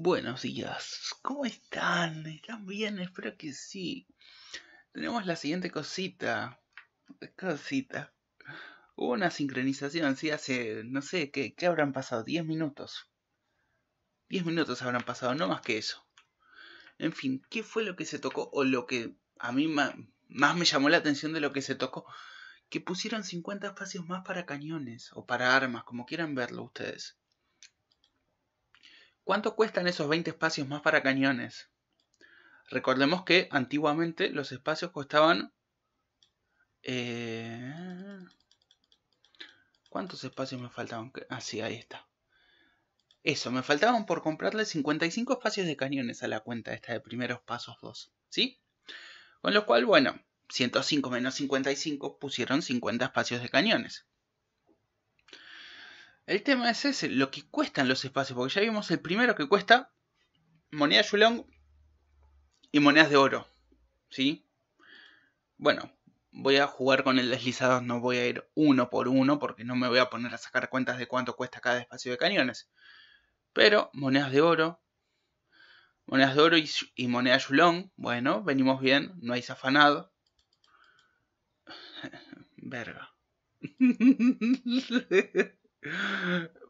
Buenos días, ¿cómo están? ¿Están bien? Espero que sí. Tenemos la siguiente cosita. Cosita. Hubo una sincronización, sí, hace, no sé, ¿qué, qué habrán pasado? 10 minutos. diez minutos habrán pasado, no más que eso. En fin, ¿qué fue lo que se tocó o lo que a mí más, más me llamó la atención de lo que se tocó? Que pusieron 50 espacios más para cañones o para armas, como quieran verlo ustedes. ¿Cuánto cuestan esos 20 espacios más para cañones? Recordemos que antiguamente los espacios costaban... Eh, ¿Cuántos espacios me faltaban? Así, ah, ahí está. Eso, me faltaban por comprarle 55 espacios de cañones a la cuenta esta de primeros pasos 2, ¿sí? Con lo cual, bueno, 105 menos 55 pusieron 50 espacios de cañones. El tema es ese, lo que cuestan los espacios, porque ya vimos el primero que cuesta moneda Yulong y monedas de oro. ¿Sí? Bueno, voy a jugar con el deslizador, no voy a ir uno por uno, porque no me voy a poner a sacar cuentas de cuánto cuesta cada espacio de cañones. Pero monedas de oro, monedas de oro y, moneda Yulong, bueno, venimos bien, no hay zafanado. Verga.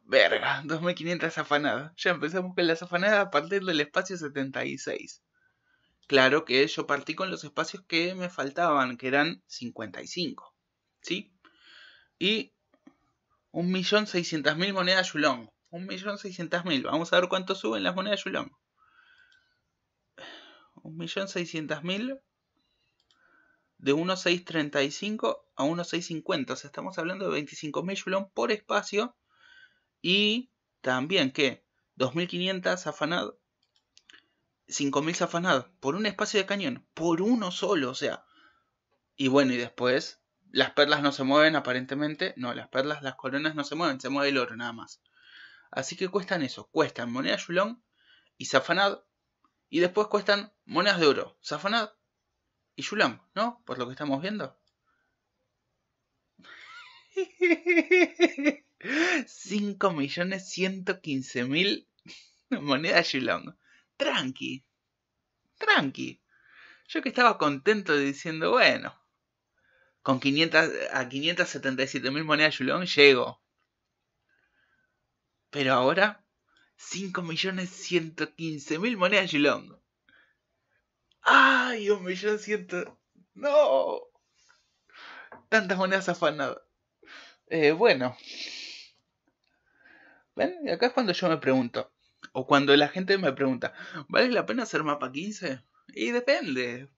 Verga, 2500 afanadas. Ya empezamos con las afanadas a partir del espacio 76. Claro que yo partí con los espacios que me faltaban, que eran 55. ¿Sí? Y 1.600.000 monedas Yulong. 1.600.000. Vamos a ver cuánto suben las monedas Yulong. 1.600.000 de 1,635 a 1,650. O sea, estamos hablando de 25.000 yulón por espacio. Y también que 2.500 zafanad, 5.000 Safanad por un espacio de cañón, por uno solo, o sea. Y bueno, y después las perlas no se mueven aparentemente. No, las perlas, las coronas no se mueven, se mueve el oro nada más. Así que cuestan eso, cuestan moneda Yulon y zafanad. Y después cuestan monedas de oro, Safanad y Yulong, ¿no? Por lo que estamos viendo. 5.115.000 millones ciento mil monedas Yulong. Tranqui. Tranqui. Yo que estaba contento diciendo, bueno, con 500, a 577.000 mil monedas Yulong llego. Pero ahora, 5.115.000 millones 115 mil monedas Yulong. ¡Ay, un millón ciento! ¡No! Tantas monedas afanadas. Eh, bueno. ¿Ven? Y acá es cuando yo me pregunto. O cuando la gente me pregunta, ¿vale la pena hacer mapa 15? Y depende.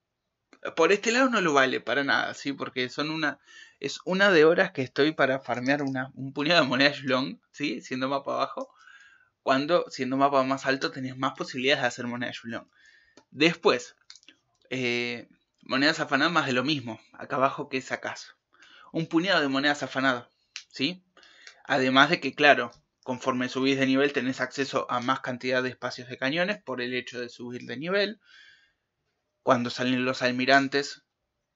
Por este lado no lo vale para nada, ¿sí? Porque son una. Es una de horas que estoy para farmear una, un puñado de monedas long, ¿sí? Siendo mapa abajo. Cuando siendo mapa más alto tenés más posibilidades de hacer monedas long. Después, eh, monedas afanadas más de lo mismo. Acá abajo, que sacas? Un puñado de monedas afanadas, ¿sí? Además de que, claro, conforme subís de nivel tenés acceso a más cantidad de espacios de cañones por el hecho de subir de nivel. Cuando salen los almirantes,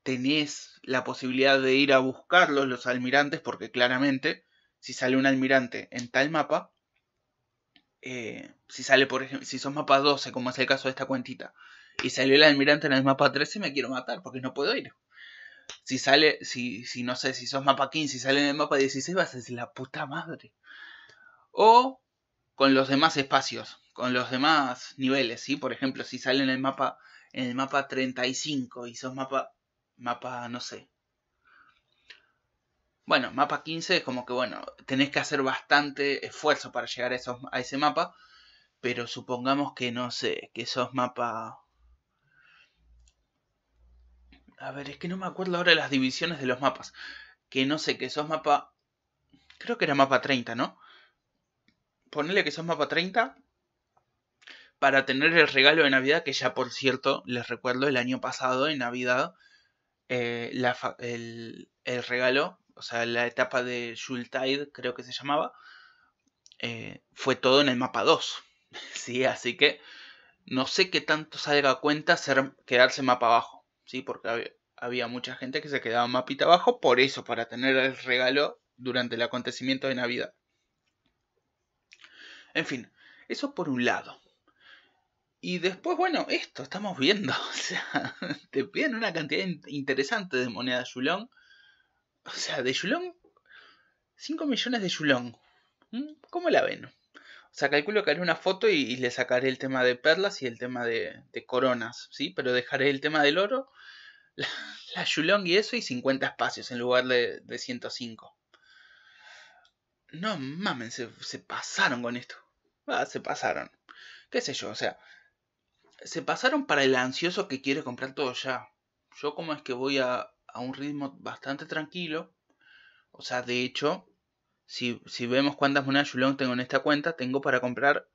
tenés la posibilidad de ir a buscarlos los almirantes porque claramente, si sale un almirante en tal mapa, eh, si sale, por ejemplo, si son mapa 12, como es el caso de esta cuentita, y salió el almirante en el mapa 13, me quiero matar porque no puedo ir. Si sale, si, si no sé, si sos mapa 15 y sale en el mapa 16, vas a decir la puta madre. O con los demás espacios, con los demás niveles, ¿sí? Por ejemplo, si sale en el mapa, en el mapa 35 y sos mapa, mapa, no sé, bueno, mapa 15 es como que, bueno, tenés que hacer bastante esfuerzo para llegar a, ese mapa, pero supongamos que, no sé, que esos mapa. A ver, es que no me acuerdo ahora las divisiones de los mapas. Que no sé, que esos mapa. Creo que era mapa 30, ¿no? Ponele que sos mapa 30 para tener el regalo de Navidad, que ya por cierto, les recuerdo, el año pasado, en Navidad, eh, el regalo o sea, la etapa de Shultide, creo que se llamaba, eh, fue todo en el mapa 2. ¿sí? Así que no sé qué tanto salga a cuenta quedarse mapa abajo, ¿sí? porque había, mucha gente que se quedaba mapita abajo por eso, para tener el regalo durante el acontecimiento de Navidad. En fin, eso por un lado. Y después, bueno, esto estamos viendo. O sea, te piden una cantidad interesante de moneda Yulong. O sea, de Yulong, 5 millones de Yulong. ¿Mm? ¿Cómo la ven? O sea, calculo que haré una foto y, le sacaré el tema de perlas y el tema de, coronas, ¿sí? Pero dejaré el tema del oro, la, Yulong y eso y 50 espacios en lugar de, 105. No mamen, se, pasaron con esto. Ah, se pasaron. Qué sé yo, o sea, se pasaron para el ansioso que quiere comprar todo ya. Yo cómo es que voy a a un ritmo bastante tranquilo. O sea, de hecho, si, vemos cuántas monedas Yulong tengo en esta cuenta, tengo para comprar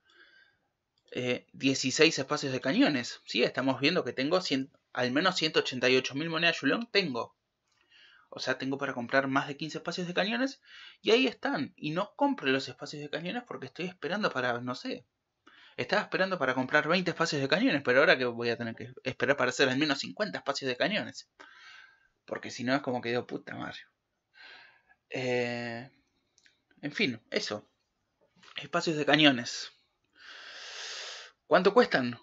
16 eh, espacios de cañones. Sí, estamos viendo que tengo al menos 188.000 monedas Yulong, tengo. O sea, tengo para comprar más de 15 espacios de cañones y ahí están. Y no compro los espacios de cañones porque estoy esperando para, no sé. Estaba esperando para comprar 20 espacios de cañones, pero ahora que voy a tener que esperar para hacer al menos 50 espacios de cañones. Porque si no es como que digo, puta Mario eh, en fin, eso. Espacios de cañones. ¿Cuánto cuestan?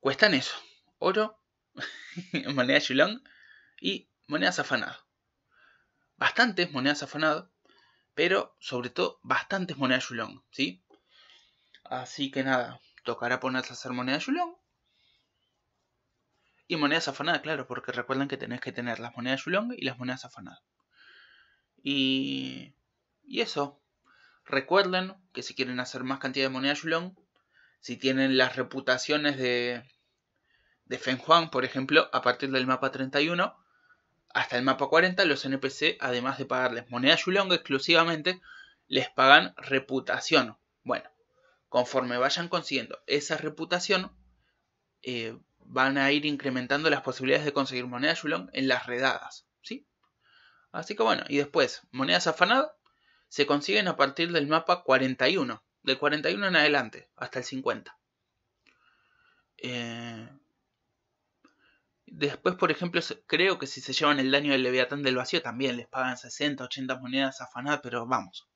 Cuestan eso. Oro, moneda Shulong y monedas zafanado Bastantes monedas zafanado pero sobre todo bastantes monedas yulong. ¿sí? Así que nada, tocará ponerse a hacer moneda Shulong. Y monedas afanadas, claro, porque recuerden que tenés que tener las monedas Yulong y las monedas afanadas. Y, y eso. Recuerden que si quieren hacer más cantidad de monedas Yulong, si tienen las reputaciones de, de Fen Juan, por ejemplo, a partir del mapa 31 hasta el mapa 40, los NPC, además de pagarles moneda Yulong exclusivamente, les pagan reputación. Bueno, conforme vayan consiguiendo esa reputación, eh, van a ir incrementando las posibilidades de conseguir moneda Yulong en las redadas. ¿sí? Así que bueno, y después, monedas afanadas se consiguen a partir del mapa 41, del 41 en adelante, hasta el 50. Eh, después, por ejemplo, creo que si se llevan el daño del Leviatán del Vacío también les pagan 60, 80 monedas afanadas, pero vamos.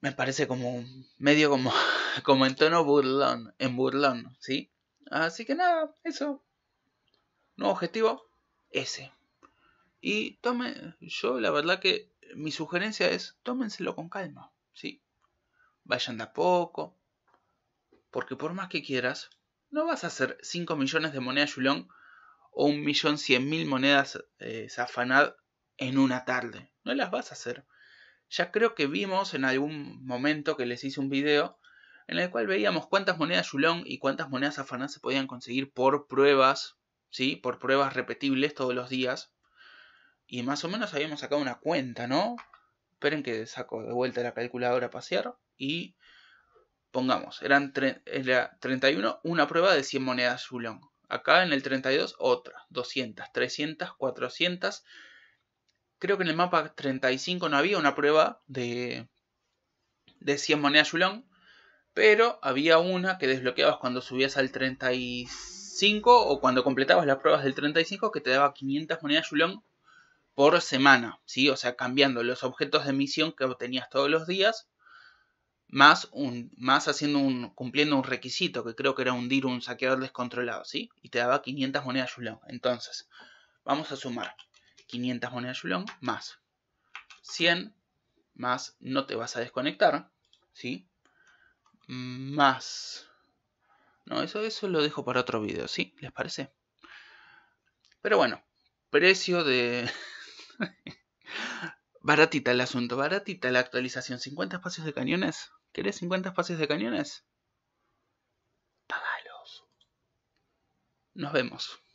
Me parece como medio como, como en tono burlón, en burlón, ¿sí? Así que nada, eso. Nuevo objetivo, ese. Y tome, yo la verdad que mi sugerencia es, tómenselo con calma, ¿sí? Vayan de a poco, porque por más que quieras, no vas a hacer 5 millones de monedas Yulong o millón mil monedas eh, Zafanad en una tarde. No las vas a hacer. Ya creo que vimos en algún momento que les hice un video en el cual veíamos cuántas monedas Yulong y cuántas monedas Afaná se podían conseguir por pruebas, ¿sí? Por pruebas repetibles todos los días. Y más o menos habíamos sacado una cuenta, ¿no? Esperen que saco de vuelta la calculadora a pasear y pongamos, eran era 31 una prueba de 100 monedas Yulong. Acá en el 32 otra, 200, 300, 400. Creo que en el mapa 35 no había una prueba de, de 100 monedas Yulong pero había una que desbloqueabas cuando subías al 35 o cuando completabas las pruebas del 35 que te daba 500 monedas julong por semana, ¿sí? O sea, cambiando los objetos de misión que obtenías todos los días más, un, más haciendo un, cumpliendo un requisito que creo que era hundir un saqueador descontrolado, ¿sí? Y te daba 500 monedas Yulon. Entonces, vamos a sumar 500 monedas Yulon más 100 más no te vas a desconectar, ¿sí? más. No, eso, eso lo dejo para otro video, ¿sí? ¿Les parece? Pero bueno, precio de... Baratita el asunto, baratita la actualización. 50 espacios de cañones. ¿Querés 50 espacios de cañones? Pagalos. Nos vemos.